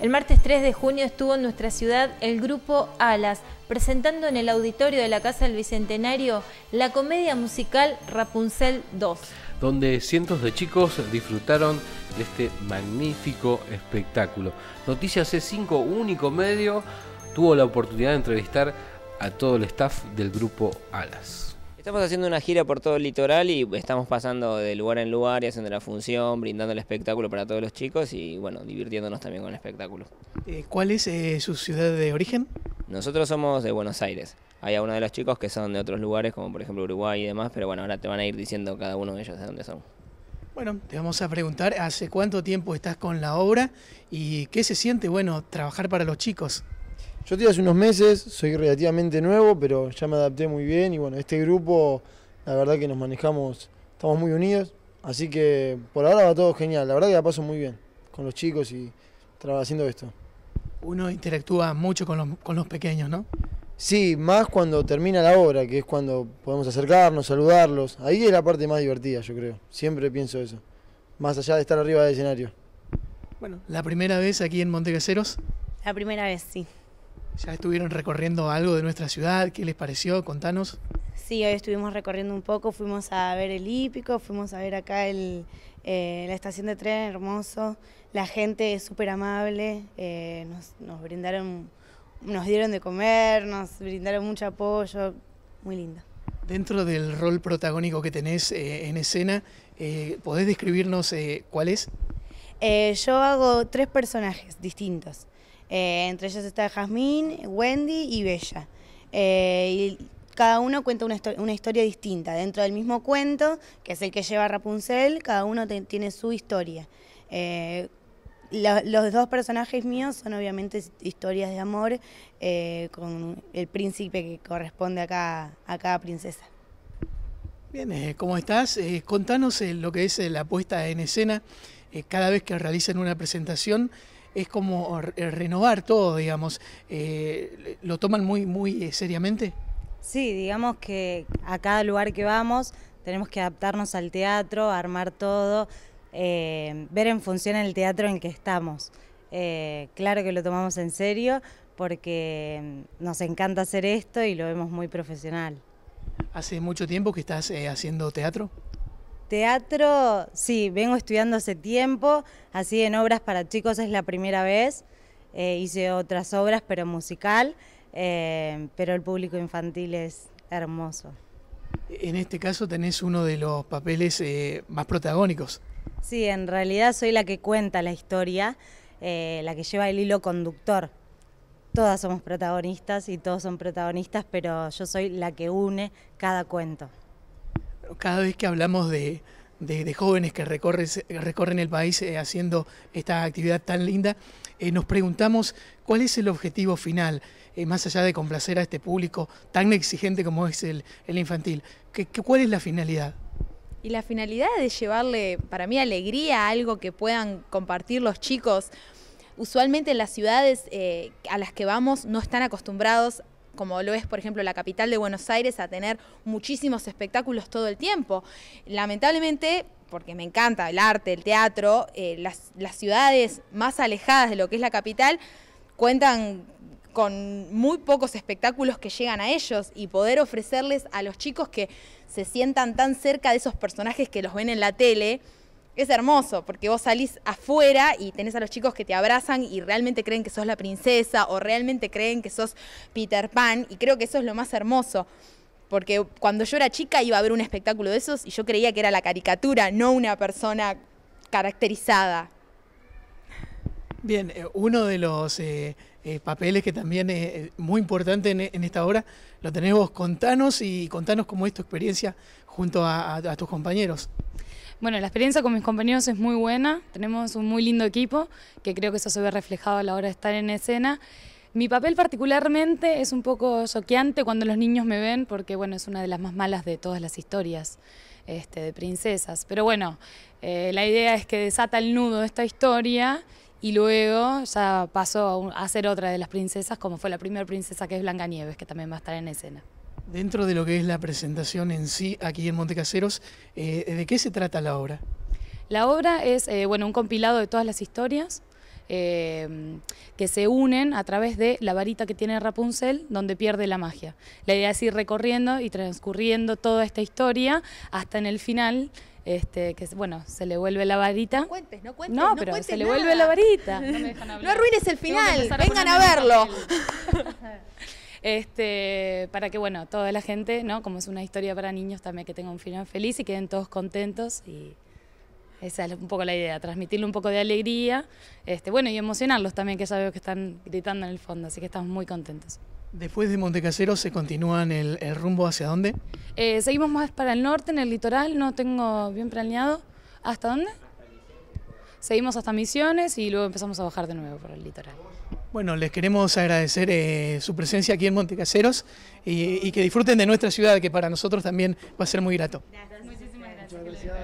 El martes 3 de junio estuvo en nuestra ciudad el grupo Alas, presentando en el auditorio de la Casa del Bicentenario la comedia musical Rapunzel 2, donde cientos de chicos disfrutaron de este magnífico espectáculo. Noticias e C5, único medio, tuvo la oportunidad de entrevistar a todo el staff del grupo Alas. Estamos haciendo una gira por todo el litoral y estamos pasando de lugar en lugar y haciendo la función, brindando el espectáculo para todos los chicos y bueno, divirtiéndonos también con el espectáculo. Eh, ¿Cuál es eh, su ciudad de origen? Nosotros somos de Buenos Aires. Hay algunos de los chicos que son de otros lugares, como por ejemplo Uruguay y demás, pero bueno, ahora te van a ir diciendo cada uno de ellos de dónde son. Bueno, te vamos a preguntar, ¿hace cuánto tiempo estás con la obra y qué se siente, bueno, trabajar para los chicos? Yo estoy hace unos meses, soy relativamente nuevo, pero ya me adapté muy bien y bueno, este grupo, la verdad que nos manejamos, estamos muy unidos, así que por ahora va todo genial, la verdad que la paso muy bien con los chicos y haciendo esto. Uno interactúa mucho con los, con los pequeños, ¿no? Sí, más cuando termina la obra, que es cuando podemos acercarnos, saludarlos. Ahí es la parte más divertida, yo creo. Siempre pienso eso. Más allá de estar arriba del escenario. Bueno, ¿la primera vez aquí en Montecaseros? La primera vez, sí. Ya estuvieron recorriendo algo de nuestra ciudad, ¿qué les pareció? Contanos. Sí, hoy estuvimos recorriendo un poco, fuimos a ver el hípico, fuimos a ver acá el, eh, la estación de tren hermoso, la gente es súper amable, eh, nos, brindaron, nos dieron de comer, nos brindaron mucho apoyo, muy lindo. Dentro del rol protagónico que tenés eh, en escena, ¿podés describirnos cuál es? yo hago tres personajes distintos. Eh, entre ellas está Jazmín, Wendy y Bella. Eh, y cada uno cuenta una, historia distinta. Dentro del mismo cuento, que es el que lleva Rapunzel, cada uno tiene su historia. Eh, los dos personajes míos son obviamente historias de amor con el príncipe que corresponde a cada, a cada princesa. Bien, ¿cómo estás? contanos lo que es la puesta en escena cada vez que realizan una presentación es como eh, renovar todo, digamos. Eh, ¿Lo toman muy, muy eh, seriamente? Sí, digamos que a cada lugar que vamos tenemos que adaptarnos al teatro, armar todo, ver en función el teatro en que estamos. claro que lo tomamos en serio porque mm, nos encanta hacer esto y lo vemos muy profesional. ¿Hace mucho tiempo que estás haciendo teatro? Teatro, sí, vengo estudiando hace tiempo, así en obras para chicos es la primera vez. Eh, hice otras obras, pero musical, eh, pero el público infantil es hermoso. En este caso tenés uno de los papeles eh, más protagónicos. Sí, en realidad soy la que cuenta la historia, la que lleva el hilo conductor. Todas somos protagonistas y todos son protagonistas, pero yo soy la que une cada cuento cada vez que hablamos de, jóvenes que recorren el país eh, haciendo esta actividad tan linda, eh, nos preguntamos cuál es el objetivo final, eh, más allá de complacer a este público tan exigente como es el, infantil. ¿Qué, cuál es la finalidad? Y la finalidad es llevarle, para mí, alegría a algo que puedan compartir los chicos. Usualmente en las ciudades a las que vamos no están acostumbrados como lo es, por ejemplo, la capital de Buenos Aires, a tener muchísimos espectáculos todo el tiempo. Lamentablemente, porque me encanta el arte, el teatro, eh, las ciudades más alejadas de lo que es la capital cuentan con muy pocos espectáculos que llegan a ellos y poder ofrecerles a los chicos que se sientan tan cerca de esos personajes que los ven en la tele, es hermoso, porque vos salís afuera y tenés a los chicos que te abrazan y realmente creen que sos la princesa o realmente creen que sos Peter Pan, y creo que eso es lo más hermoso. Porque cuando yo era chica iba a ver un espectáculo de esos y yo creía que era la caricatura, no una persona caracterizada. Bien, eh, uno de los eh, eh, papeles que también es muy importante en, esta obra lo tenés vos. Contanos y contanos cómo es tu experiencia junto a tus compañeros. Bueno, la experiencia con mis compañeros es muy buena, tenemos un muy lindo equipo, que creo que eso se ve reflejado a la hora de estar en escena. Mi papel particularmente es un poco choqueante cuando los niños me ven, porque bueno, es una de las más malas de todas las historias este, de princesas. Pero bueno, eh, la idea es que desata el nudo de esta historia y luego ya paso a, ser otra de las princesas, como fue la primera princesa que es Nieves, que también va a estar en escena. Dentro de lo que es la presentación en sí aquí en Montecaseros, eh, ¿de qué se trata la obra? La obra es eh, bueno, un compilado de todas las historias eh, que se unen a través de la varita que tiene Rapunzel, donde pierde la magia. La idea es ir recorriendo y transcurriendo toda esta historia hasta en el final. Este, que bueno, se le vuelve la varita. No cuentes, no cuentes. No, pero se le vuelve la varita. No, me dejan no arruines el final, vengan a verlo. este, para que bueno, toda la gente, ¿no? como es una historia para niños, también que tenga un final feliz y queden todos contentos y esa es un poco la idea, transmitirle un poco de alegría, este, bueno, y emocionarlos también, que ya veo que están gritando en el fondo, así que estamos muy contentos. Después de Montecasero, ¿se continúa el, el rumbo hacia dónde? Eh, seguimos más para el norte, en el litoral, no tengo bien planeado. ¿Hasta dónde? seguimos hasta Misiones y luego empezamos a bajar de nuevo por el litoral. Bueno, les queremos agradecer eh, su presencia aquí en Montecaseros y, y, que disfruten de nuestra ciudad, que para nosotros también va a ser muy grato. Muchísimas